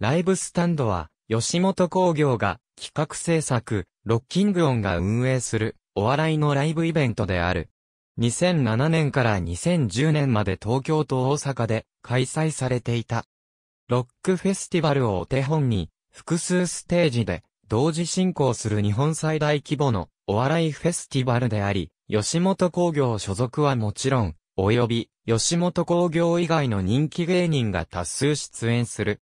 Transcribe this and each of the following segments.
ライブスタンドは、吉本工業が企画制作、ロッキングオンが運営する、お笑いのライブイベントである。2007年から2010年まで東京と大阪で開催されていた。ロックフェスティバルをお手本に、複数ステージで同時進行する日本最大規模のお笑いフェスティバルであり、吉本工業所属はもちろん、及び、吉本工業以外の人気芸人が多数出演する。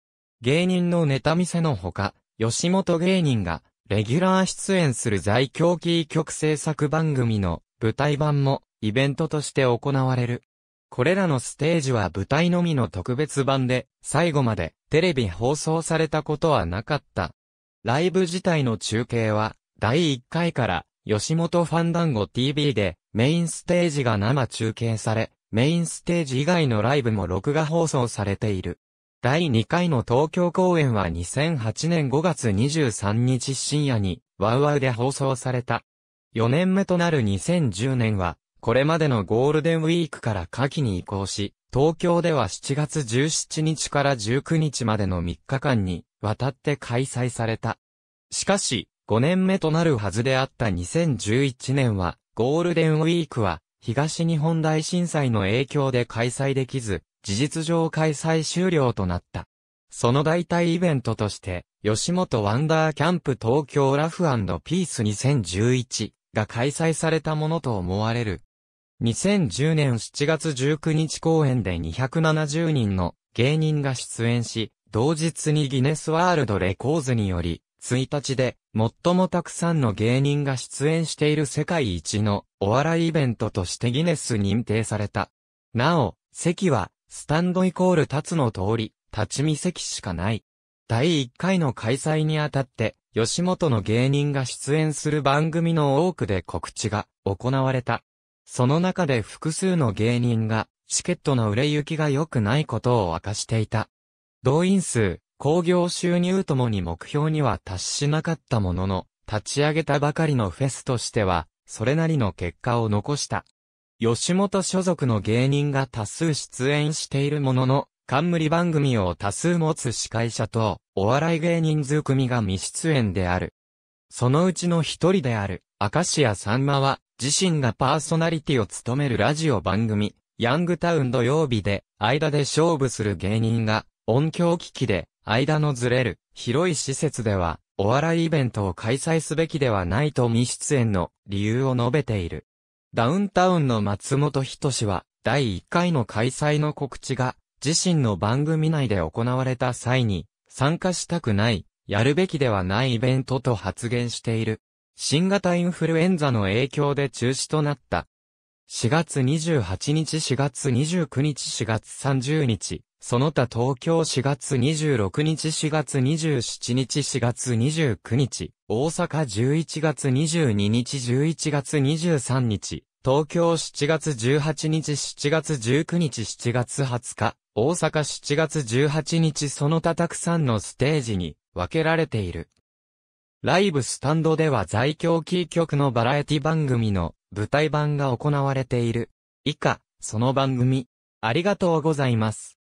芸人のネタ見せのほか、吉本芸人が、レギュラー出演する在京キー局制作番組の舞台版もイベントとして行われる。これらのステージは舞台のみの特別版で、最後までテレビ放送されたことはなかった。ライブ自体の中継は、第1回から吉本ファンダンゴ TV でメインステージが生中継され、メインステージ以外のライブも録画放送されている。第2回の東京公演は2008年5月23日深夜に、ワウワウで放送された。4年目となる2010年は、これまでのゴールデンウィークから夏季に移行し、東京では7月17日から19日までの3日間に、渡って開催された。しかし、5年目となるはずであった2011年は、ゴールデンウィークは、東日本大震災の影響で開催できず、事実上開催終了となった。その代替イベントとして、吉本ワンダーキャンプ東京ラフピース2011が開催されたものと思われる。2010年7月19日公演で270人の芸人が出演し、同日にギネスワールドレコーズにより、1日で最もたくさんの芸人が出演している世界一のお笑いイベントとしてギネス認定された。なお、席はスタンドイコール立つの通り、立ち見席しかない。第1回の開催にあたって、吉本の芸人が出演する番組の多くで告知が行われた。その中で複数の芸人が、チケットの売れ行きが良くないことを明かしていた。動員数、興行収入ともに目標には達しなかったものの、立ち上げたばかりのフェスとしては、それなりの結果を残した。吉本所属の芸人が多数出演しているものの、冠番組を多数持つ司会者と、お笑い芸人数組が未出演である。そのうちの一人である、明石家さんまは、自身がパーソナリティを務めるラジオ番組、ヤングタウン土曜日で、間で勝負する芸人が、音響機器で、間のずれる、広い施設では、お笑いイベントを開催すべきではないと未出演の理由を述べている。ダウンタウンの松本人志は、第1回の開催の告知が、自身の番組内で行われた際に、参加したくない、やるべきではないイベントと発言している。新型インフルエンザの影響で中止となった。4月28日4月29日4月30日その他東京4月26日4月27日4月29日、大阪11月22日11月23日、東京7月18日7月19日7月20日、大阪7月18日その他たくさんのステージに分けられている。ライブスタンドでは在京キー局のバラエティ番組の舞台版が行われている。以下、その番組、ありがとうございます。